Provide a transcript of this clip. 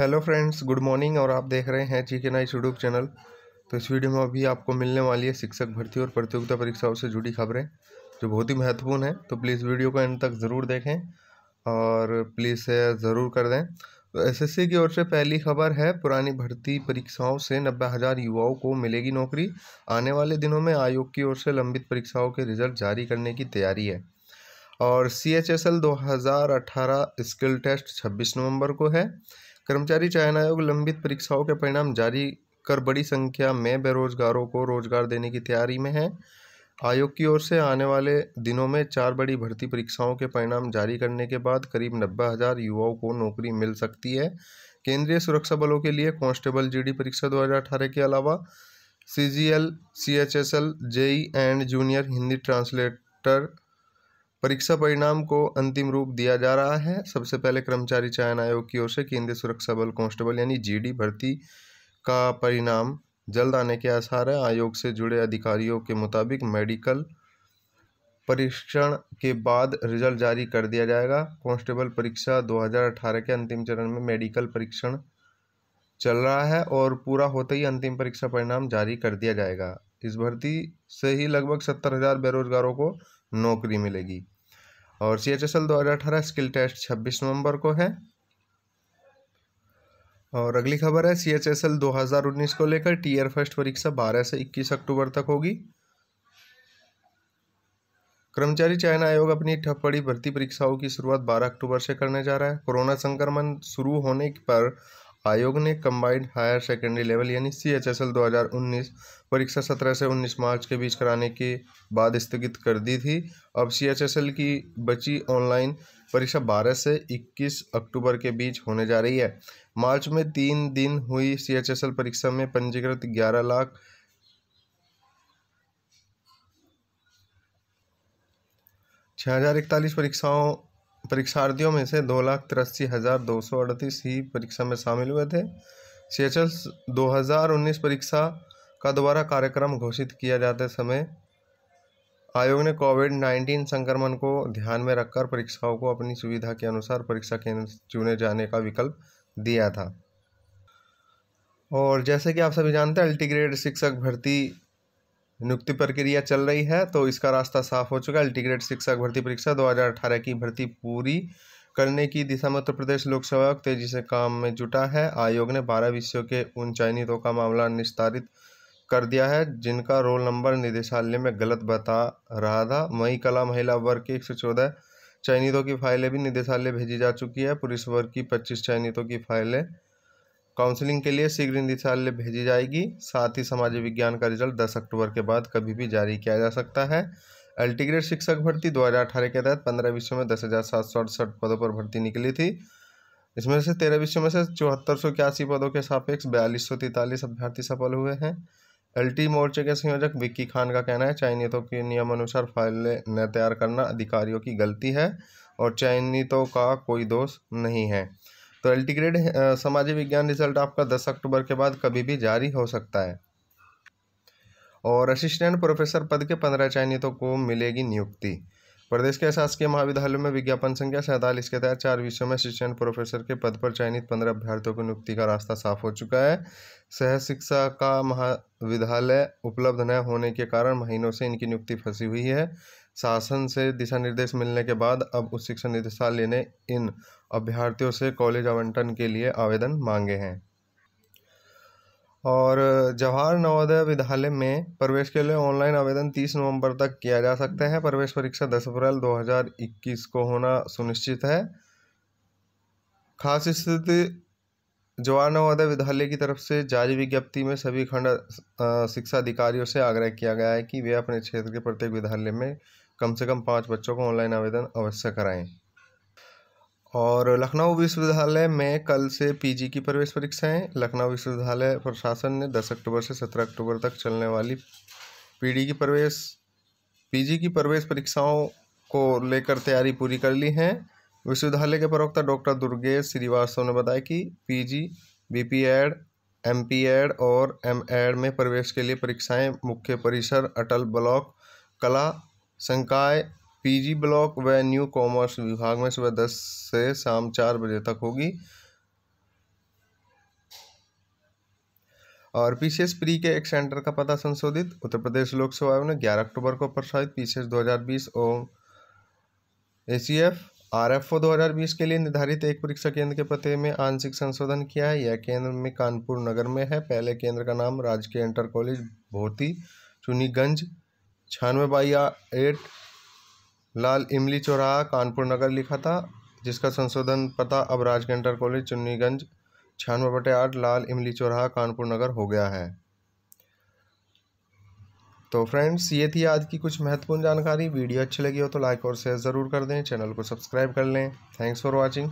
hello friends good morning और आप देख रहे हैं जी के नाइस यूट्यूब चैनल तो इस वीडियो में अभी आपको मिलने वाली है शिक्षक भर्ती और प्रतियोगिता परीक्षाओं से जुड़ी खबरें जो बहुत ही महत्वपूर्ण है तो प्लीज़ वीडियो को एंड तक ज़रूर देखें और प्लीज़ शेयर ज़रूर कर दें तो एस की ओर से पहली खबर है पुरानी भर्ती परीक्षाओं से नब्बे हज़ार युवाओं को मिलेगी नौकरी आने वाले दिनों में आयोग की ओर से लंबित परीक्षाओं के रिजल्ट जारी करने की तैयारी है और सी एच एस एल दो हज़ार स्किल टेस्ट छब्बीस नवम्बर को है कर्मचारी चयन आयोग लंबित परीक्षाओं के परिणाम जारी कर बड़ी संख्या में बेरोजगारों को रोजगार देने की तैयारी में है आयोग की ओर से आने वाले दिनों में चार बड़ी भर्ती परीक्षाओं के परिणाम जारी करने के बाद करीब नब्बे हज़ार युवाओं को नौकरी मिल सकती है केंद्रीय सुरक्षा बलों के लिए कांस्टेबल जीडी परीक्षा 2018 के अलावा C G L C H S L JE and junior Hindi translator परीक्षा परिणाम को अंतिम रूप दिया जा रहा है सबसे पहले कर्मचारी चयन आयोग की ओर से केंद्रीय सुरक्षा बल कांस्टेबल यानी जीडी भर्ती का परिणाम जल्द आने के आसार हैं आयोग से जुड़े अधिकारियों के मुताबिक मेडिकल परीक्षण के बाद रिजल्ट जारी कर दिया जाएगा कांस्टेबल परीक्षा 2018 के अंतिम चरण में मेडिकल परीक्षण चल रहा है और पूरा होते ही अंतिम परीक्षा परिणाम जारी कर दिया जाएगा इस भर्ती से ही लगभग सत्तर हज़ार बेरोजगारों को नौकरी मिलेगी और सी एच एस एल दो हज़ार अठारह स्किल टेस्ट छब्बीस नवंबर को है और अगली खबर है सी एच एस एल दो हज़ार उन्नीस को लेकर टी आर फर्स्ट परीक्षा बारह से इक्कीस अक्टूबर तक होगी कर्मचारी चयन आयोग अपनी ठप्पड़ी भर्ती परीक्षाओं की शुरुआत 12 अक्टूबर से करने जा रहा है कोरोना संक्रमण शुरू होने पर आयोग ने कंबाइंड हायर सेकेंडरी लेवल यानी सी एच एस एल दो हज़ार उन्नीस परीक्षा सत्रह से उन्नीस मार्च के बीच कराने के बाद स्थगित कर दी थी अब सी एच एस एल की बची ऑनलाइन परीक्षा बारह से इक्कीस अक्टूबर के बीच होने जा रही है मार्च में तीन दिन हुई सी एच एस एल परीक्षा में पंजीकृत ग्यारह लाख छः हज़ार इकतालीस परीक्षाओं परीक्षार्थियों में से दो लाख तिरासी हज़ार दो सौ अड़तीस ही परीक्षा में शामिल हुए थे सी एच दो हज़ार उन्नीस परीक्षा का दोबारा कार्यक्रम घोषित किया जाते समय आयोग ने कोविड नाइन्टीन संक्रमण को ध्यान में रखकर परीक्षाओं को अपनी सुविधा के अनुसार परीक्षा केंद्र चुने जाने का विकल्प दिया था और जैसे कि आप सभी जानते हैं अल्टी ग्रेड शिक्षक भर्ती नियुक्ति प्रक्रिया चल रही है तो इसका रास्ता साफ हो चुका है अल्टीग्रेट शिक्षक भर्ती परीक्षा 2018 की भर्ती पूरी करने की दिशा में उत्तर प्रदेश लोक सेवा आयोग तेजी से काम में जुटा है आयोग ने बारह विषयों के उन चयनितों का मामला निस्तारित कर दिया है जिनका रोल नंबर निदेशालय में गलत बता रहा था मई कला महिला वर्ग के एक सौ चौदह चयनितों की फाइलें भी निदेशालय भेजी जा चुकी है पुलिस वर्ग की पच्चीस चयनितों की फाइलें काउंसलिंग के लिए शीघ्र निदेशालय भेजी जाएगी साथ ही समाज विज्ञान का रिजल्ट 10 अक्टूबर के बाद कभी भी जारी किया जा सकता है अल्टीग्रेड शिक्षक भर्ती 2018 के तहत पंद्रह विषयों में दस हज़ार सात सौ अड़सठ पदों पर भर्ती निकली थी इसमें से तेरह विषयों में से चौहत्तर सौ इक्यासी पदों के सापेक्ष बयालीस सौ तैंतालीस अभ्यर्थी सफल हुए हैं एलटी मोर्चे के संयोजक विक्की खान का कहना है चयनितों के नियमानुसार फाइलें न तैयार करना अधिकारियों की गलती है और चयनितों का कोई दोष नहीं है तो अल्टीग्रेड सामाजिक विज्ञान रिजल्ट आपका दस अक्टूबर के बाद कभी भी जारी हो सकता है और असिस्टेंट प्रोफेसर पद के पंद्रह चयनितों को मिलेगी नियुक्ति प्रदेश के शासकीय महाविद्यालयों में विज्ञापन संख्या सैंतालीस के तहत चार विषयों में असिस्टेंट प्रोफेसर के पद पर चयनित पंद्रह अभ्यर्थियों को नियुक्ति का रास्ता साफ हो चुका है सह शिक्षा का महाविद्यालय उपलब्ध न होने के कारण महीनों से इनकी नियुक्ति फंसी हुई है शासन से दिशा निर्देश मिलने के बाद अब उस शिक्षा निदेशालय ने इन अभ्यर्थियों से कॉलेज आवंटन के लिए आवेदन मांगे हैं और जवाहर नवोदय विद्यालय में प्रवेश के लिए ऑनलाइन आवेदन 30 नवंबर तक किया जा सकते हैं प्रवेश परीक्षा 10 अप्रैल 2021 को होना सुनिश्चित है खास स्थिति जवाहर नवोदय विद्यालय की तरफ से जारी विज्ञप्ति में सभी खंड शिक्षा अधिकारियों से आग्रह किया गया है कि वे अपने क्षेत्र के प्रत्येक विद्यालय में कम से कम पाँच बच्चों को ऑनलाइन आवेदन अवश्य कराएं और लखनऊ विश्वविद्यालय में कल से पीजी की प्रवेश परीक्षाएं लखनऊ विश्वविद्यालय प्रशासन ने 10 अक्टूबर से 17 अक्टूबर तक चलने वाली पीडी की प्रवेश पीजी की प्रवेश परीक्षाओं को लेकर तैयारी पूरी कर ली है विश्वविद्यालय के प्रवक्ता डॉक्टर दुर्गेश श्रीवास्तव ने बताया कि PG BP Ed M P Ed और एम में प्रवेश के लिए परीक्षाएँ मुख्य परिसर अटल ब्लॉक कला संकाय पीजी ब्लॉक व न्यू कॉमर्स विभाग में सुबह दस से शाम चार बजे तक होगी और पीसीएस प्री के एक सेंटर का पता संशोधित उत्तर प्रदेश लोक सेवा आयोग ने ग्यारह अक्टूबर को प्रसारित पीसीएस 2020 और एसीएफ आरएफओ 2020 के लिए निर्धारित एक परीक्षा केंद्र के पते में आंशिक संशोधन किया है यह केंद्र में कानपुर नगर में है पहले केंद्र का नाम राजकीय इंटर कॉलेज भोती चुनीगंज छियानवे बाई एट लाल इमली चौराहा कानपुर नगर लिखा था जिसका संशोधन पता अब राजकेंटर कॉलेज चुन्नीगंज छियानवे बटे आठ लाल इमली चौराहा कानपुर नगर हो गया है तो फ्रेंड्स ये थी आज की कुछ महत्वपूर्ण जानकारी वीडियो अच्छी लगी हो तो लाइक और शेयर ज़रूर कर दें चैनल को सब्सक्राइब कर लें थैंक्स फॉर वॉचिंग